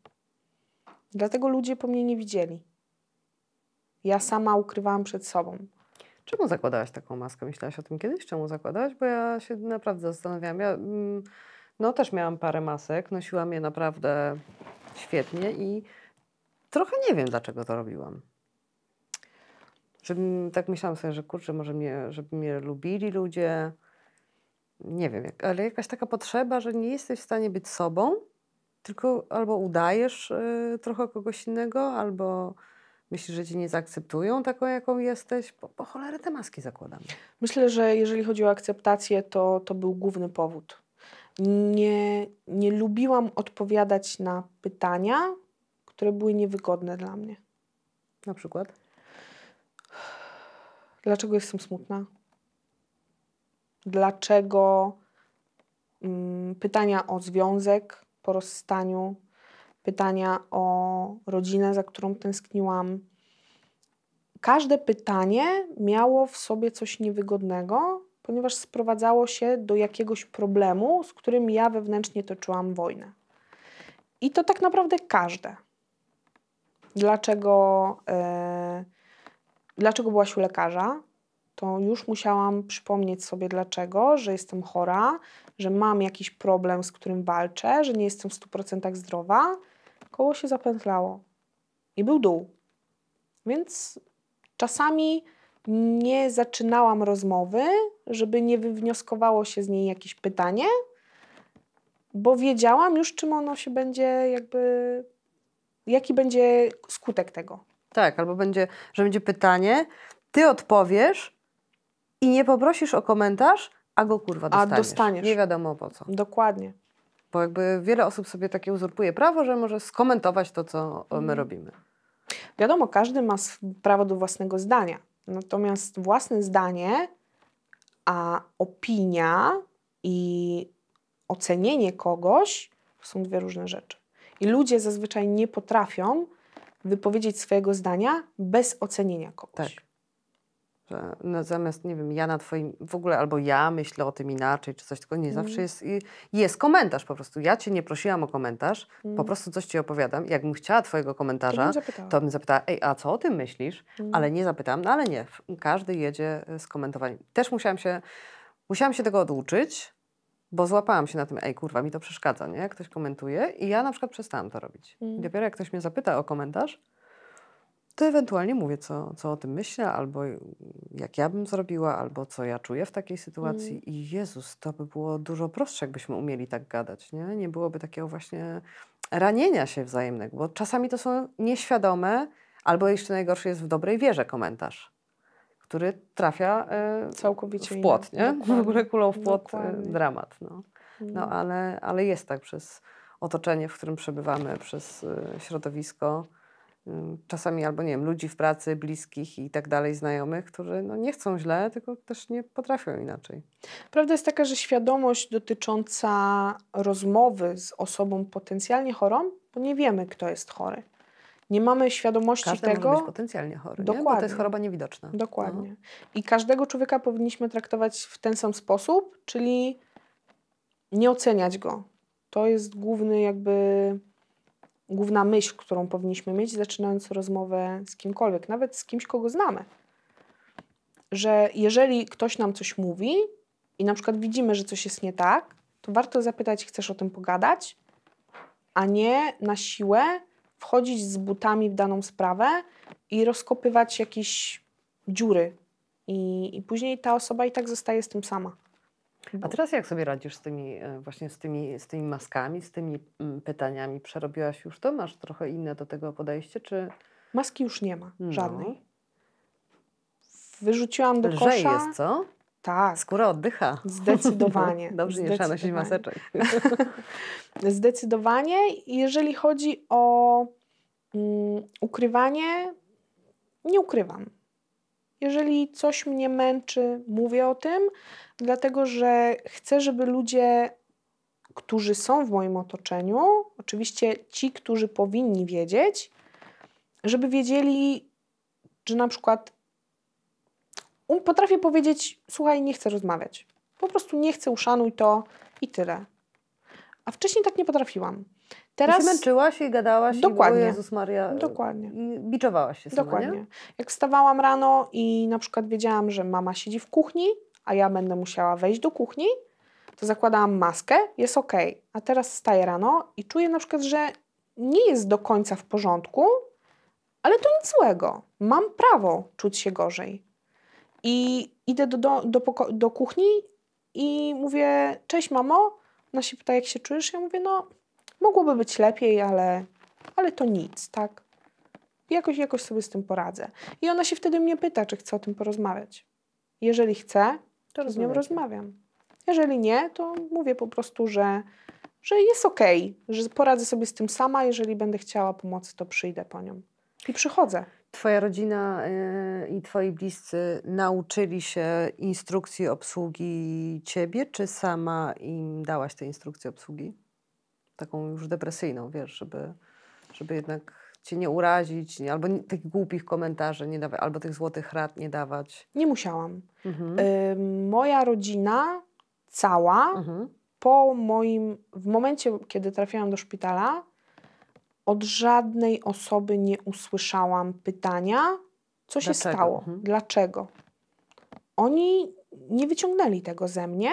B: Dlatego ludzie po mnie nie widzieli. Ja sama ukrywałam przed sobą.
A: Czemu zakładałaś taką maskę? Myślałaś o tym kiedyś? Czemu zakładałaś? Bo ja się naprawdę zastanawiałam. Ja, mm no też miałam parę masek, nosiłam je naprawdę świetnie i trochę nie wiem, dlaczego to robiłam. Żebym, tak myślałam sobie, że kurczę, może mnie, żeby mnie lubili ludzie. Nie wiem, jak, ale jakaś taka potrzeba, że nie jesteś w stanie być sobą, tylko albo udajesz y, trochę kogoś innego, albo myślisz, że cię nie zaakceptują taką, jaką jesteś. Po, po cholerę te maski zakładam. Myślę, że jeżeli chodzi o akceptację, to, to był główny powód nie,
B: nie lubiłam odpowiadać na pytania, które były niewygodne dla mnie. Na przykład? Dlaczego jestem smutna? Dlaczego mm, pytania o związek po rozstaniu, pytania o rodzinę, za którą tęskniłam. Każde pytanie miało w sobie coś niewygodnego, ponieważ sprowadzało się do jakiegoś problemu, z którym ja wewnętrznie toczyłam wojnę. I to tak naprawdę każde. Dlaczego, e, dlaczego byłaś u lekarza? To już musiałam przypomnieć sobie dlaczego, że jestem chora, że mam jakiś problem, z którym walczę, że nie jestem w 100% zdrowa. Koło się zapętlało i był dół. Więc czasami nie zaczynałam rozmowy, żeby nie wywnioskowało się z niej jakieś pytanie, bo wiedziałam już, czym ono się będzie jakby,
A: jaki będzie skutek tego. Tak, albo będzie, że będzie pytanie, ty odpowiesz i nie poprosisz o komentarz, a go kurwa dostaniesz. A dostaniesz. Nie wiadomo po co. Dokładnie. Bo jakby wiele osób sobie takie uzurpuje prawo, że może skomentować to, co my mhm. robimy.
B: Wiadomo, każdy ma prawo do własnego zdania. Natomiast własne zdanie, a opinia i ocenienie kogoś to są dwie różne rzeczy. I ludzie zazwyczaj nie potrafią wypowiedzieć swojego zdania bez ocenienia
A: kogoś. Tak no, zamiast, nie wiem, ja na twoim, w ogóle albo ja myślę o tym inaczej, czy coś, tylko nie mm. zawsze mhm. jest, jest komentarz po prostu. Ja cię nie prosiłam o komentarz, mm. po mhm. prostu coś ci opowiadam. Jakbym chciała twojego komentarza, to bym, to bym zapytała, ej, a co o tym myślisz? Mm. Ale nie zapytam, no ale nie, każdy jedzie e, z komentowaniem. Też musiałam się, musiałam się tego oduczyć, bo złapałam się na tym, ej kurwa, mi to przeszkadza, nie? Jak ktoś komentuje i ja na przykład przestałam to robić. Mm. Dopiero jak ktoś mnie zapyta o komentarz, to ewentualnie mówię, co, co o tym myślę, albo jak ja bym zrobiła, albo co ja czuję w takiej sytuacji. Mm. I Jezus, to by było dużo prostsze, jakbyśmy umieli tak gadać, nie? Nie byłoby takiego właśnie ranienia się wzajemnego, bo czasami to są nieświadome, albo jeszcze najgorszy jest w dobrej wierze komentarz, który trafia y, Całkowicie w płot, nie? W ogóle kulą w płot e, dramat, no. No, mm. ale, ale jest tak przez otoczenie, w którym przebywamy, przez y, środowisko, czasami albo nie wiem, ludzi w pracy, bliskich i tak dalej, znajomych, którzy no, nie chcą źle, tylko też nie potrafią inaczej.
B: Prawda jest taka, że świadomość dotycząca rozmowy z osobą potencjalnie chorą, bo nie wiemy, kto jest chory. Nie mamy świadomości Każdy tego. Może być
A: potencjalnie chory. Dokładnie. to jest choroba
B: niewidoczna. No. Dokładnie. No. I każdego człowieka powinniśmy traktować w ten sam sposób, czyli nie oceniać go. To jest główny jakby główna myśl, którą powinniśmy mieć, zaczynając rozmowę z kimkolwiek, nawet z kimś, kogo znamy. Że jeżeli ktoś nam coś mówi i na przykład widzimy, że coś jest nie tak, to warto zapytać, chcesz o tym pogadać, a nie na siłę wchodzić z butami w daną sprawę i rozkopywać jakieś dziury. I, i później ta osoba i tak zostaje z tym sama.
A: A mhm. teraz jak sobie radzisz z tymi e, właśnie z tymi, z tymi maskami, z tymi mm, pytaniami? Przerobiłaś już to? Masz trochę inne do tego podejście, czy... Maski już nie ma,
B: no. żadnej. Wyrzuciłam
A: do Lżej kosza. jest, co? Tak. Skóra oddycha. Zdecydowanie. Dobrze nie trzeba nosić maseczek.
B: Zdecydowanie. Jeżeli chodzi o mm, ukrywanie, nie ukrywam. Jeżeli coś mnie męczy, mówię o tym, dlatego że chcę, żeby ludzie, którzy są w moim otoczeniu, oczywiście ci, którzy powinni wiedzieć, żeby wiedzieli, że na przykład um, potrafię powiedzieć: Słuchaj, nie chcę rozmawiać. Po prostu nie chcę, uszanuj to i tyle. A wcześniej tak nie potrafiłam.
A: Teraz... I się męczyłaś i gadałaś Dokładnie. i Jezus Maria. Y, Dokładnie. I biczowałaś się sama, Dokładnie. Nie?
B: Jak wstawałam rano i na przykład wiedziałam, że mama siedzi w kuchni, a ja będę musiała wejść do kuchni, to zakładałam maskę, jest ok. A teraz staję rano i czuję na przykład, że nie jest do końca w porządku, ale to nic złego. Mam prawo czuć się gorzej. I idę do, do, do, do kuchni i mówię, cześć mamo. Ona się pyta, jak się czujesz? Ja mówię, no Mogłoby być lepiej, ale, ale to nic, tak? Jakoś, jakoś sobie z tym poradzę. I ona się wtedy mnie pyta, czy chcę o tym porozmawiać. Jeżeli chcę, to, z nią rozmawiam. Jeżeli nie, to mówię po prostu, że, że jest okej, okay, że poradzę sobie z tym sama. Jeżeli będę chciała pomocy, to przyjdę po nią.
A: I przychodzę. Twoja rodzina y, i twoi bliscy nauczyli się instrukcji obsługi ciebie, czy sama im dałaś te instrukcje obsługi? taką już depresyjną, wiesz, żeby, żeby jednak cię nie urazić, nie, albo nie, tych głupich komentarzy nie dawać, albo tych złotych rad nie dawać.
B: Nie musiałam. Mhm. Y, moja rodzina cała mhm. po moim, w momencie, kiedy trafiłam do szpitala, od żadnej osoby nie usłyszałam pytania, co się Dlaczego? stało, mhm. dlaczego. Oni nie wyciągnęli tego ze mnie,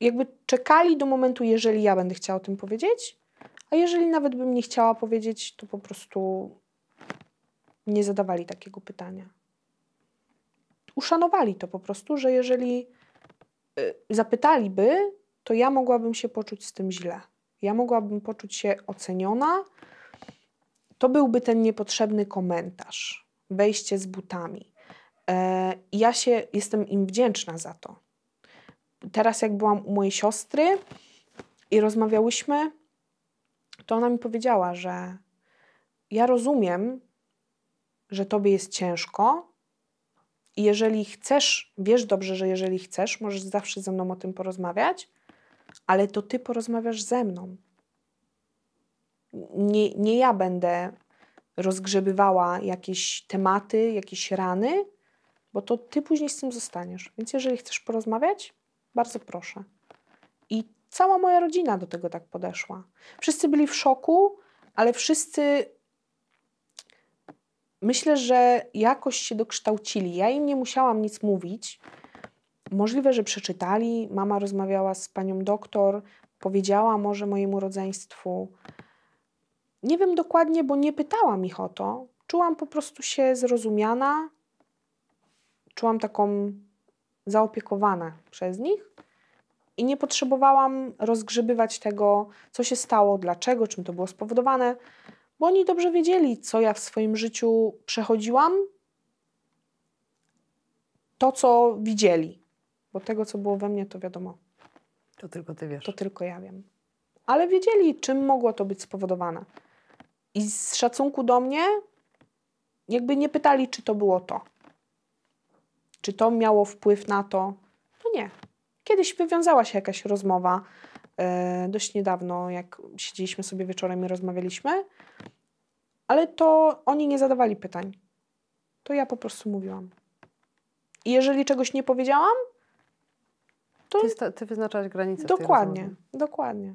B: jakby czekali do momentu, jeżeli ja będę chciała o tym powiedzieć, a jeżeli nawet bym nie chciała powiedzieć, to po prostu nie zadawali takiego pytania. Uszanowali to po prostu, że jeżeli y, zapytaliby, to ja mogłabym się poczuć z tym źle. Ja mogłabym poczuć się oceniona. To byłby ten niepotrzebny komentarz, wejście z butami. E, ja się jestem im wdzięczna za to, teraz jak byłam u mojej siostry i rozmawiałyśmy, to ona mi powiedziała, że ja rozumiem, że tobie jest ciężko i jeżeli chcesz, wiesz dobrze, że jeżeli chcesz, możesz zawsze ze mną o tym porozmawiać, ale to ty porozmawiasz ze mną. Nie, nie ja będę rozgrzebywała jakieś tematy, jakieś rany, bo to ty później z tym zostaniesz. Więc jeżeli chcesz porozmawiać, bardzo proszę. I cała moja rodzina do tego tak podeszła. Wszyscy byli w szoku, ale wszyscy myślę, że jakoś się dokształcili. Ja im nie musiałam nic mówić. Możliwe, że przeczytali. Mama rozmawiała z panią doktor, powiedziała może mojemu rodzeństwu. Nie wiem dokładnie, bo nie pytałam ich o to. Czułam po prostu się zrozumiana. Czułam taką zaopiekowane przez nich i nie potrzebowałam rozgrzebywać tego, co się stało, dlaczego, czym to było spowodowane, bo oni dobrze wiedzieli, co ja w swoim życiu przechodziłam, to, co widzieli, bo tego, co było we mnie, to wiadomo. To tylko ty wiesz. To tylko ja wiem. Ale wiedzieli, czym mogło to być spowodowane. I z szacunku do mnie, jakby nie pytali, czy to było to. Czy to miało wpływ na to? No nie. Kiedyś wywiązała się jakaś rozmowa, e, dość niedawno, jak siedzieliśmy sobie wieczorem i rozmawialiśmy, ale to oni nie zadawali pytań. To ja po prostu mówiłam. I jeżeli czegoś nie powiedziałam,
A: to. Ty, ty wyznaczałaś granice. Dokładnie,
B: dokładnie.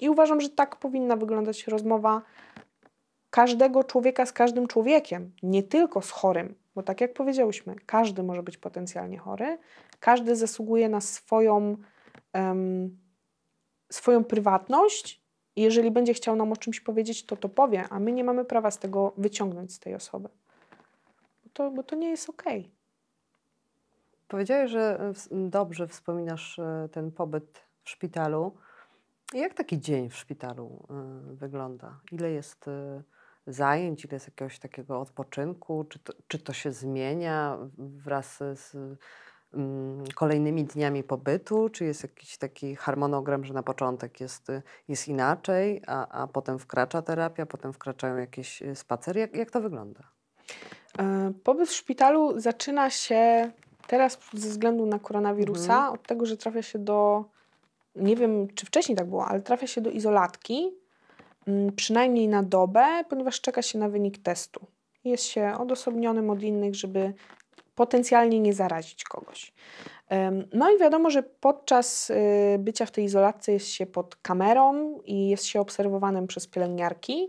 B: I uważam, że tak powinna wyglądać rozmowa każdego człowieka z każdym człowiekiem, nie tylko z chorym. Bo tak jak powiedziałyśmy, każdy może być potencjalnie chory, każdy zasługuje na swoją, um, swoją prywatność i jeżeli będzie chciał nam o czymś powiedzieć, to to powie, a my nie mamy prawa z tego wyciągnąć z tej
A: osoby. Bo to, bo to nie jest okej. Okay. Powiedziałeś, że e, dobrze wspominasz e, ten pobyt w szpitalu. Jak taki dzień w szpitalu e, wygląda? Ile jest zajęć, ile jest jakiegoś takiego odpoczynku? Czy to, czy to się zmienia wraz z mm, kolejnymi dniami pobytu? Czy jest jakiś taki harmonogram, że na początek jest, jest inaczej, a, a potem wkracza terapia, potem wkraczają jakieś y, spacery? Jak, jak to wygląda?
B: E, pobyt w szpitalu zaczyna się teraz ze względu na koronawirusa mhm. od tego, że trafia się do, nie wiem czy wcześniej tak było, ale trafia się do izolatki Mm, przynajmniej na dobę, ponieważ czeka się na wynik testu. Jest się odosobnionym od innych, żeby potencjalnie nie zarazić kogoś. No i wiadomo, że podczas y, bycia w tej izolacji jest się pod kamerą i jest się obserwowanym przez pielęgniarki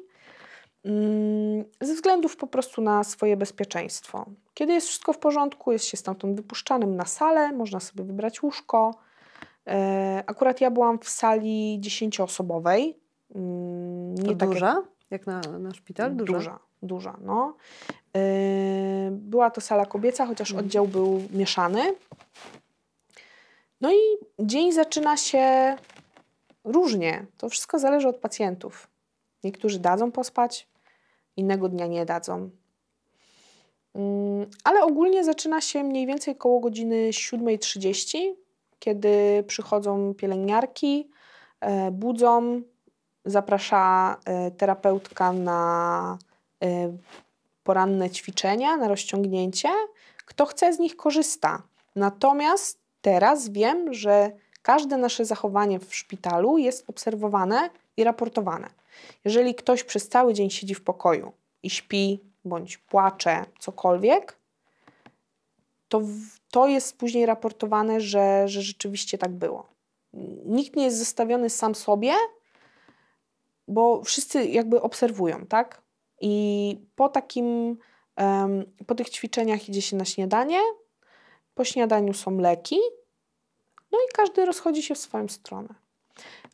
B: mm, ze względów po prostu na swoje bezpieczeństwo. Kiedy jest wszystko w porządku, jest się stamtąd wypuszczanym na salę, można sobie wybrać łóżko. E, akurat ja byłam w sali dziesięcioosobowej, Mm, no nie tak duża?
A: Jak, jak na, na
B: szpital? Duża. Duża, duża no. Yy, była to sala kobieca, chociaż mhm. oddział był mieszany. No i dzień zaczyna się różnie. To wszystko zależy od pacjentów. Niektórzy dadzą pospać, innego dnia nie dadzą. Mm, ale ogólnie zaczyna się mniej więcej koło godziny 7.30, kiedy przychodzą pielęgniarki, e, budzą, zaprasza e, terapeutka na e, poranne ćwiczenia, na rozciągnięcie. Kto chce z nich korzysta. Natomiast teraz wiem, że każde nasze zachowanie w szpitalu jest obserwowane i raportowane. Jeżeli ktoś przez cały dzień siedzi w pokoju i śpi bądź płacze, cokolwiek, to, to jest później raportowane, że, że rzeczywiście tak było. Nikt nie jest zostawiony sam sobie, bo wszyscy jakby obserwują, tak? I po takim, po tych ćwiczeniach idzie się na śniadanie, po śniadaniu są leki, no i każdy rozchodzi się w swoją stronę.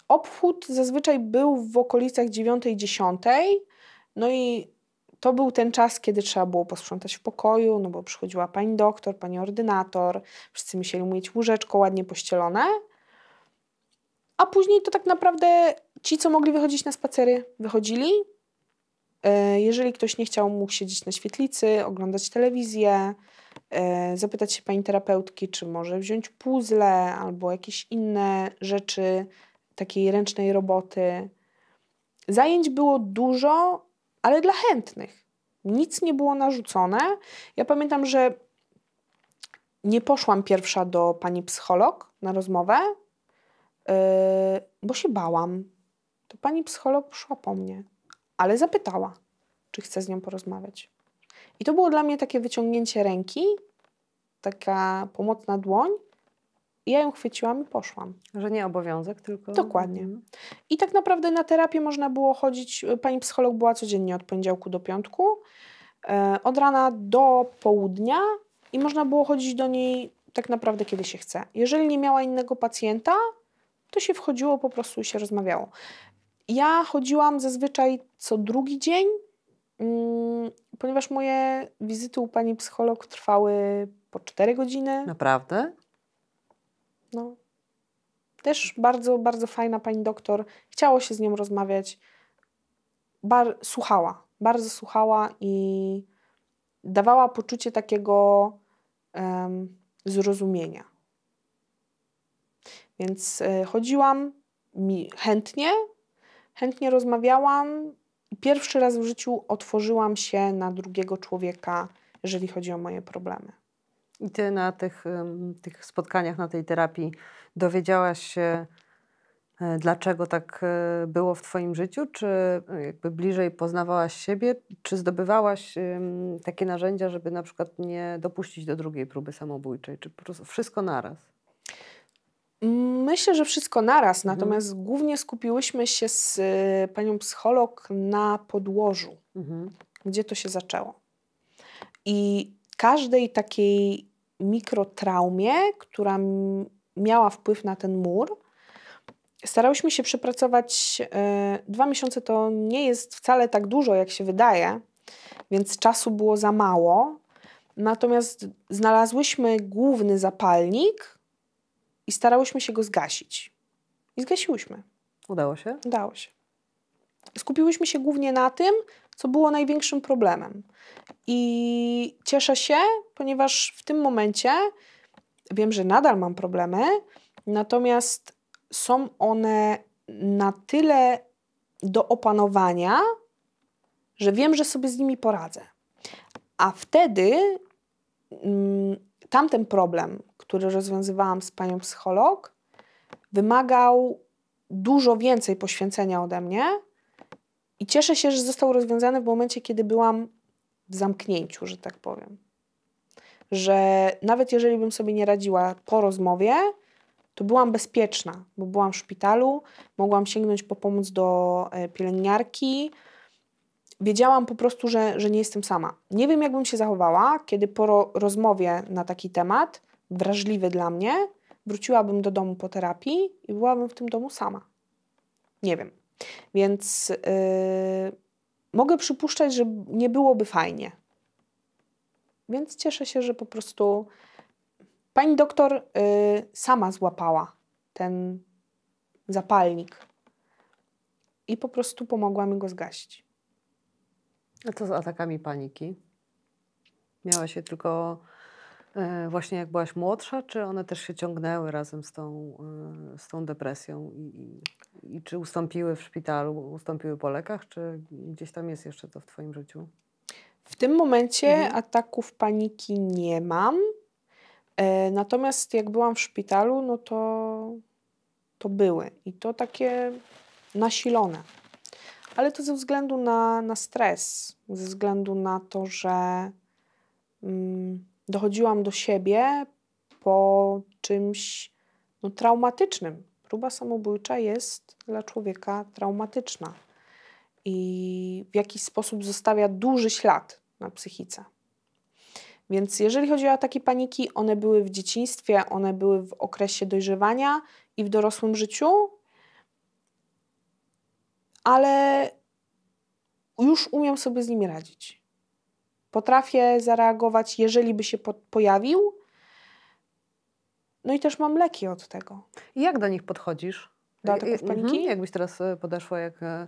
B: Obchód zazwyczaj był w okolicach 9-10, no i to był ten czas, kiedy trzeba było posprzątać w pokoju, no bo przychodziła pani doktor, pani ordynator, wszyscy musieli mieć łóżeczko ładnie pościelone. A później to tak naprawdę Ci, co mogli wychodzić na spacery, wychodzili. E, jeżeli ktoś nie chciał, mógł siedzieć na świetlicy, oglądać telewizję, e, zapytać się pani terapeutki, czy może wziąć puzzle albo jakieś inne rzeczy takiej ręcznej roboty. Zajęć było dużo, ale dla chętnych. Nic nie było narzucone. Ja pamiętam, że nie poszłam pierwsza do pani psycholog na rozmowę, e, bo się bałam to pani psycholog przyszła po mnie, ale zapytała, czy chcę z nią porozmawiać. I to było dla mnie takie wyciągnięcie ręki, taka pomocna dłoń. I ja ją chwyciłam i poszłam.
A: Że nie obowiązek, tylko. Dokładnie. Mhm.
B: I tak naprawdę na terapię można było chodzić. Pani psycholog była codziennie od poniedziałku do piątku, e, od rana do południa, i można było chodzić do niej tak naprawdę kiedy się chce. Jeżeli nie miała innego pacjenta, to się wchodziło po prostu i się rozmawiało. Ja chodziłam zazwyczaj co drugi dzień, mm, ponieważ moje wizyty u pani psycholog trwały po 4 godziny.
A: Naprawdę?
B: No. Też bardzo, bardzo fajna pani doktor. Chciało się z nią rozmawiać. Bar słuchała, bardzo słuchała i dawała poczucie takiego um, zrozumienia. Więc y, chodziłam mi chętnie, chętnie rozmawiałam. Pierwszy raz w życiu otworzyłam się na drugiego człowieka, jeżeli chodzi o moje problemy.
A: I ty na tych, tych spotkaniach, na tej terapii dowiedziałaś się, e, dlaczego tak e, było w Twoim życiu? Czy e, jakby bliżej poznawałaś siebie? Czy zdobywałaś takie narzędzia, żeby na przykład nie dopuścić do drugiej próby samobójczej? Czy po prostu wszystko naraz? Myślę,
B: że wszystko naraz, mhm. natomiast głównie
A: skupiłyśmy się
B: z y, panią psycholog na podłożu, mhm. gdzie to się zaczęło. I każdej takiej mikrotraumie, która miała wpływ na ten mur, starałyśmy się przepracować. Y, dwa miesiące to nie jest wcale tak dużo, jak się wydaje, więc czasu było za mało. Natomiast znalazłyśmy główny zapalnik, i starałyśmy się go zgasić. I zgasiłyśmy. Udało się? Udało się. Skupiłyśmy się głównie na tym, co było największym problemem. I cieszę się, ponieważ w tym momencie wiem, że nadal mam problemy, natomiast są one na tyle do opanowania, że wiem, że sobie z nimi poradzę. A wtedy mm, tamten problem, który rozwiązywałam z panią psycholog, wymagał dużo więcej poświęcenia ode mnie i cieszę się, że został rozwiązany w momencie, kiedy byłam w zamknięciu, że tak powiem. Że nawet jeżeli bym sobie nie radziła po rozmowie, to byłam bezpieczna, bo byłam w szpitalu, mogłam sięgnąć po pomoc do e, pielęgniarki. Wiedziałam po prostu, że, że nie jestem sama. Nie wiem, jakbym się zachowała, kiedy po rozmowie na taki temat wrażliwy dla mnie, wróciłabym do domu po terapii i byłabym w tym domu sama. Nie wiem. Więc yy, mogę przypuszczać, że nie byłoby fajnie. Więc cieszę się, że po prostu pani doktor yy, sama złapała ten zapalnik
A: i po prostu pomogła mi go zgasić. A co z atakami paniki? Miała się tylko E, właśnie jak byłaś młodsza, czy one też się ciągnęły razem z tą, e, z tą depresją? I, I, czy ustąpiły w szpitalu, ustąpiły po lekach, czy gdzieś tam jest jeszcze to w Twoim życiu? W tym
B: momencie mhm. ataków paniki nie mam. E, natomiast jak byłam w szpitalu, no to, to były. I to takie nasilone. Ale to ze względu na, na stres, ze względu na to, że. Mm, dochodziłam do siebie po czymś no, traumatycznym. Próba samobójcza jest dla człowieka traumatyczna i w jakiś sposób zostawia duży ślad na psychice. Więc jeżeli chodzi o ataki paniki, one były w dzieciństwie, one były w okresie dojrzewania i w dorosłym życiu, ale już umiem sobie z nimi radzić. Potrafię zareagować, jeżeli by się pojawił.
A: No i też mam leki od tego. I jak do nich podchodzisz? Do ataków mhm, paniki? Mhm. Jakbyś teraz e, podeszła, jak, e,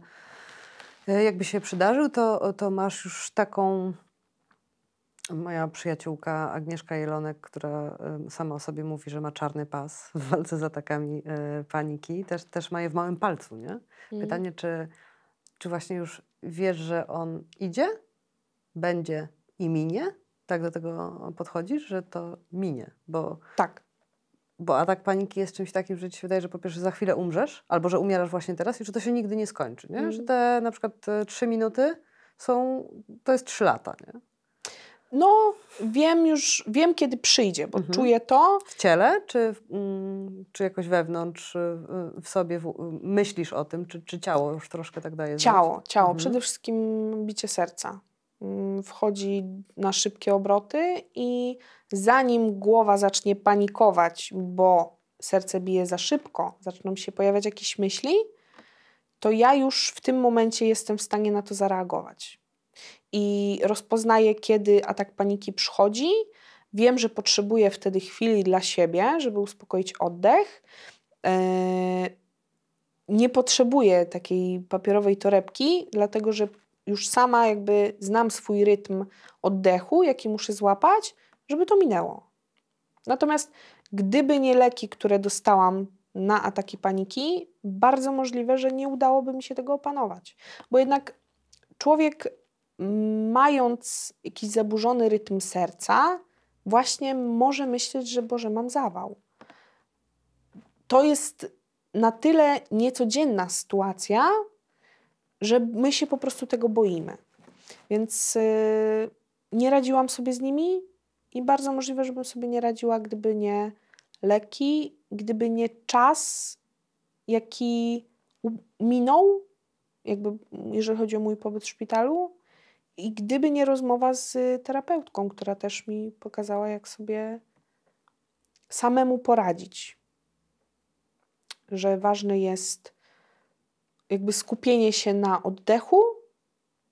A: e, jakby się przydarzył, to, to masz już taką Moja przyjaciółka Agnieszka Jelonek, która sama o sobie mówi, że ma czarny pas w walce z atakami paniki, też, też ma je w małym palcu, nie? Mhm. Pytanie, czy, czy właśnie już wiesz, że on idzie, będzie i minie? Tak do tego podchodzisz, że to minie? Bo, tak. Bo atak paniki jest czymś takim, że ci się wydaje, że po pierwsze za chwilę umrzesz, albo że umierasz właśnie teraz i że to się nigdy nie skończy, nie? Mm. Że te na przykład e, trzy minuty są, to jest trzy lata, nie? No,
B: wiem już, wiem kiedy przyjdzie, bo mhm. czuję
A: to. W ciele, czy, mm, czy jakoś wewnątrz, e, w sobie w, myślisz o tym, czy, czy ciało już troszkę tak daje? Ciało, znać? ciało. Mhm. Przede
B: wszystkim bicie serca. Mm, wchodzi na szybkie obroty i zanim głowa zacznie panikować, bo serce bije za szybko, zaczną się pojawiać jakieś myśli, to ja już w tym momencie jestem w stanie na to zareagować. I rozpoznaję, kiedy atak paniki przychodzi. Wiem, że potrzebuję wtedy chwili dla siebie, żeby uspokoić oddech. E, nie potrzebuję takiej papierowej torebki, dlatego że już sama jakby znam swój rytm oddechu, jaki muszę złapać, żeby to minęło. Natomiast gdyby nie leki, które dostałam na ataki paniki, bardzo możliwe, że nie udałoby mi się tego opanować. Bo jednak człowiek, mając jakiś zaburzony rytm serca, właśnie może myśleć, że Boże, mam zawał. To jest na tyle niecodzienna sytuacja, że my się po prostu tego boimy. Więc yy, nie radziłam sobie z nimi i bardzo możliwe, żebym sobie nie radziła, gdyby nie leki, gdyby nie czas, jaki minął, jakby jeżeli chodzi o mój pobyt w szpitalu, i gdyby nie rozmowa z terapeutką, która też mi pokazała, jak sobie samemu poradzić, że ważny jest jakby skupienie się na oddechu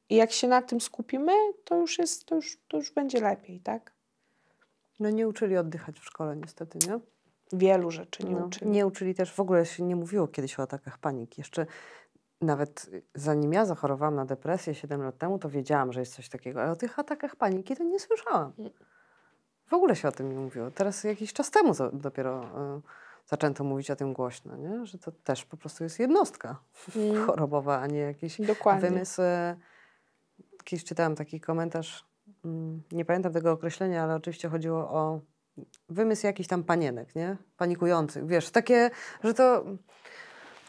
B: i jak się na tym skupimy, to już jest, to już, to już będzie lepiej, tak?
A: No nie uczyli oddychać w szkole niestety, nie? Wielu rzeczy nie no, uczyli. Nie uczyli też, w ogóle się nie mówiło kiedyś o atakach paniki. Jeszcze nawet zanim ja zachorowałam na depresję 7 lat temu, to wiedziałam, że jest coś takiego, ale o tych atakach paniki to nie słyszałam. Mm. W ogóle się o tym nie mówiło. Teraz jakiś czas temu dopiero... E, zaczęto mówić o tym głośno, nie? że to też po prostu jest jednostka mm. chorobowa, a nie jakiś Dokładnie. wymysł. Kiedyś czytałam taki komentarz, mm, nie pamiętam tego określenia, ale oczywiście chodziło o wymysł jakichś tam panienek, nie? Panikujących, wiesz, takie, że to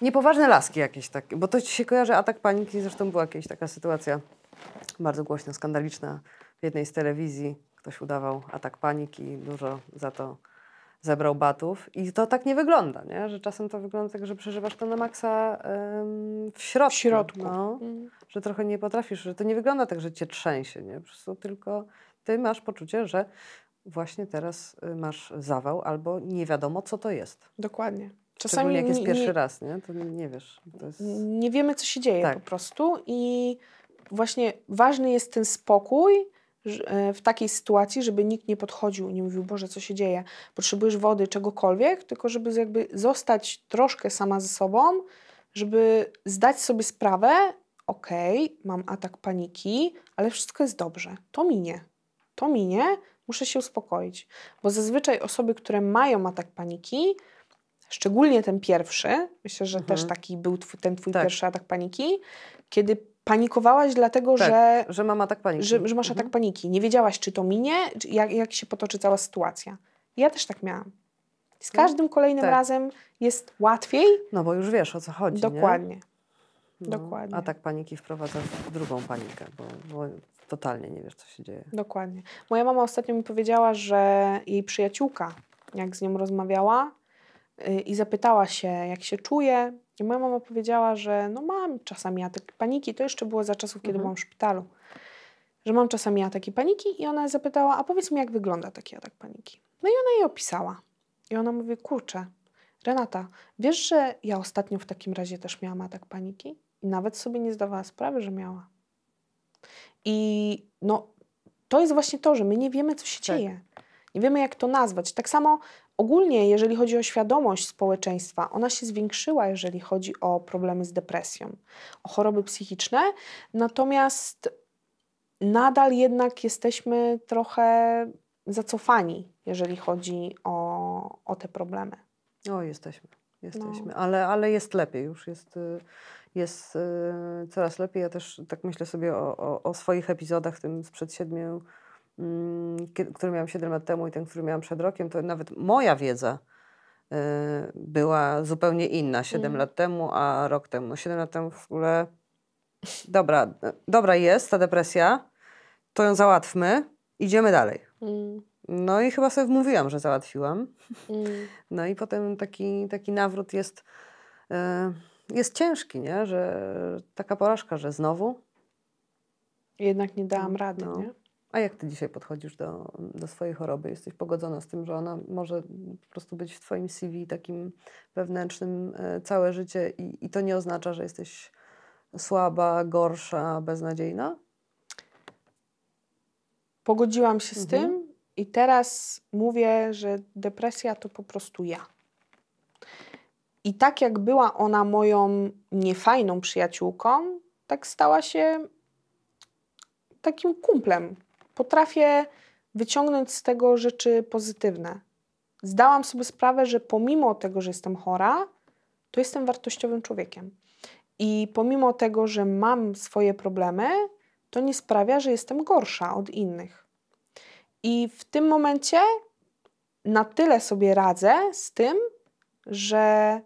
A: niepoważne laski jakieś takie, bo to ci się kojarzy atak paniki, zresztą była jakaś taka sytuacja bardzo głośno skandaliczna w jednej z telewizji, ktoś udawał atak paniki, dużo za to zebrał batów. I to tak nie wygląda, nie? że czasem to wygląda tak, że przeżywasz to na maksa ym, w środku. W środku. No, mm. Że trochę nie potrafisz, że to nie wygląda tak, że cię trzęsie, nie? Po prostu tylko ty masz poczucie, że właśnie teraz y, masz zawał albo nie wiadomo, co to jest.
B: Dokładnie. Czasami jak jest pierwszy nie,
A: raz, nie? To nie wiesz. To jest...
B: Nie wiemy, co się dzieje tak. po prostu i właśnie ważny jest ten spokój, E, w takiej sytuacji, żeby nikt nie podchodził, nie mówił, Boże, co się dzieje, potrzebujesz wody, czegokolwiek, tylko żeby jakby zostać troszkę sama ze sobą, żeby zdać sobie sprawę, okej, okay, mam atak paniki, ale wszystko jest dobrze, to minie, to minie, muszę się uspokoić. Bo zazwyczaj osoby, które mają atak paniki, szczególnie ten pierwszy, myślę, że mhm. też taki był twój, ten twój tak. pierwszy atak paniki, kiedy Panikowałaś dlatego, tak, że, że mama tak paniki. Że, że masz mhm. atak paniki. Nie wiedziałaś, czy to minie, czy jak, jak się potoczy cała sytuacja. Ja też tak miałam. Z mhm. każdym kolejnym tak. razem
A: jest łatwiej. No bo już wiesz, o co chodzi. Dokładnie. No, Dokładnie. Atak paniki wprowadza drugą panikę, bo, bo totalnie nie wiesz, co się dzieje.
B: Dokładnie. Moja mama ostatnio mi powiedziała, że jej przyjaciółka, jak z nią rozmawiała y, i zapytała się, jak się czuje, i moja mama powiedziała, że no mam czasami ataki paniki, to jeszcze było za czasów, kiedy mhm. byłam w szpitalu, że mam czasami ataki paniki i ona zapytała, a powiedz mi, jak wygląda taki atak paniki. No i ona jej opisała. I ona mówi, kurczę, Renata, wiesz, że ja ostatnio w takim razie też miałam atak paniki? I nawet sobie nie zdawała sprawy, że miała. I no, to jest właśnie to, że my nie wiemy, co się tak. dzieje. Nie wiemy, jak to nazwać. Tak samo Ogólnie, jeżeli chodzi o świadomość społeczeństwa, ona się zwiększyła, jeżeli chodzi o problemy z depresją, o choroby psychiczne, natomiast nadal jednak jesteśmy trochę zacofani, jeżeli chodzi o, o te problemy.
A: O, jesteśmy, jesteśmy, no. ale, ale jest lepiej, już jest, y, jest y, coraz lepiej. Ja też tak myślę sobie o, o, o swoich epizodach, tym sprzed siedmiu Mm, który miałam 7 lat temu i ten, który miałam przed rokiem, to nawet moja wiedza y, była zupełnie inna 7 mm. lat temu, a rok temu. No 7 lat temu w ogóle dobra, dobra jest ta depresja, to ją załatwmy, idziemy dalej. Mm. No i chyba sobie wmówiłam, że załatwiłam. Mm. No i potem taki, taki nawrót jest, y, jest ciężki, nie? Że taka porażka, że znowu. Jednak nie dałam rady, no. nie? A jak ty dzisiaj podchodzisz do, do swojej choroby? Jesteś pogodzona z tym, że ona może po prostu być w twoim CV takim wewnętrznym e, całe życie i, i to nie oznacza, że jesteś słaba, gorsza, beznadziejna?
B: Pogodziłam się mhm. z tym i teraz mówię, że depresja to po prostu ja. I tak jak była ona moją niefajną przyjaciółką, tak stała się takim kumplem, potrafię wyciągnąć z tego rzeczy pozytywne. Zdałam sobie sprawę, że pomimo tego, że jestem chora, to jestem wartościowym człowiekiem. I pomimo tego, że mam swoje problemy, to nie sprawia, że jestem gorsza od innych. I w tym momencie na tyle sobie radzę z tym, że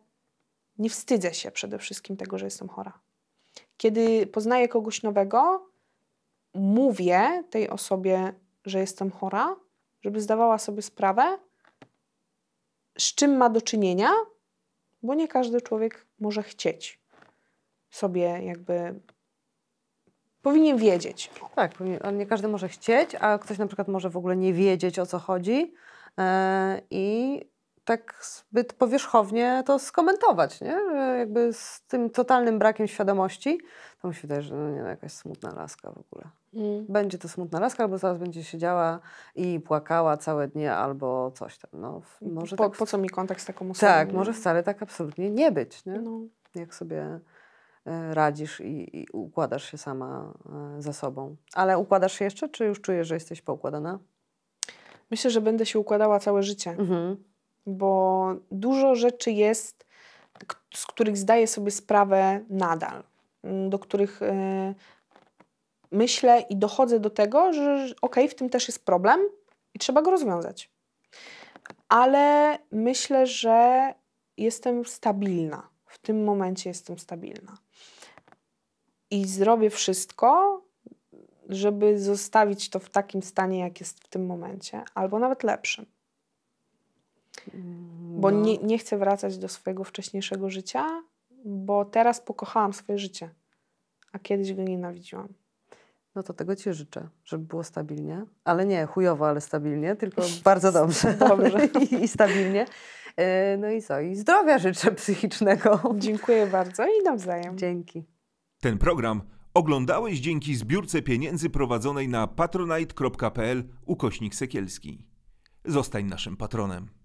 B: nie wstydzę się przede wszystkim tego, że jestem chora. Kiedy poznaję kogoś nowego, mówię tej osobie, że jestem chora, żeby zdawała sobie sprawę, z czym ma do czynienia, bo nie każdy człowiek może chcieć sobie
A: jakby. Powinien wiedzieć. Tak, ale nie każdy może chcieć, a ktoś na przykład może w ogóle nie wiedzieć o co chodzi yy, i tak zbyt powierzchownie to skomentować, nie? jakby z tym totalnym brakiem świadomości, to mi się wydaje, że no nie, no jakaś smutna laska w ogóle. Mm. Będzie to smutna laska, albo zaraz będzie siedziała i płakała całe dnie, albo coś tam. No, może po, tak... po co mi kontakt z taką osobą? Tak, nie? może wcale tak absolutnie nie być. Nie? No. Jak sobie e, radzisz i, i, układasz się sama e, ze sobą. Ale układasz się jeszcze, czy już czujesz, że jesteś poukładana?
B: Myślę, że będę się układała całe życie, mhm. bo dużo rzeczy jest, z których zdaję sobie sprawę nadal, mm, do których e, myślę i dochodzę do tego, że okej, okay, w tym też jest problem i trzeba go rozwiązać. Ale myślę, że jestem stabilna. W tym momencie jestem stabilna. I zrobię wszystko, żeby zostawić to w takim stanie, jak jest w tym momencie, albo nawet lepszym. Bo no. nie, nie chcę wracać do swojego wcześniejszego życia, bo teraz pokochałam swoje życie,
A: a kiedyś go nienawidziłam. No to tego Ci życzę, żeby było stabilnie, ale nie chujowo, ale stabilnie, tylko bardzo dobrze, dobrze. I, I, stabilnie. E, no i co? I zdrowia życzę psychicznego. Dziękuję bardzo i nawzajem. Dzięki. Ten program oglądałeś dzięki zbiórce pieniędzy prowadzonej na patronite.pl ukośnik Sekielski. Zostań naszym patronem.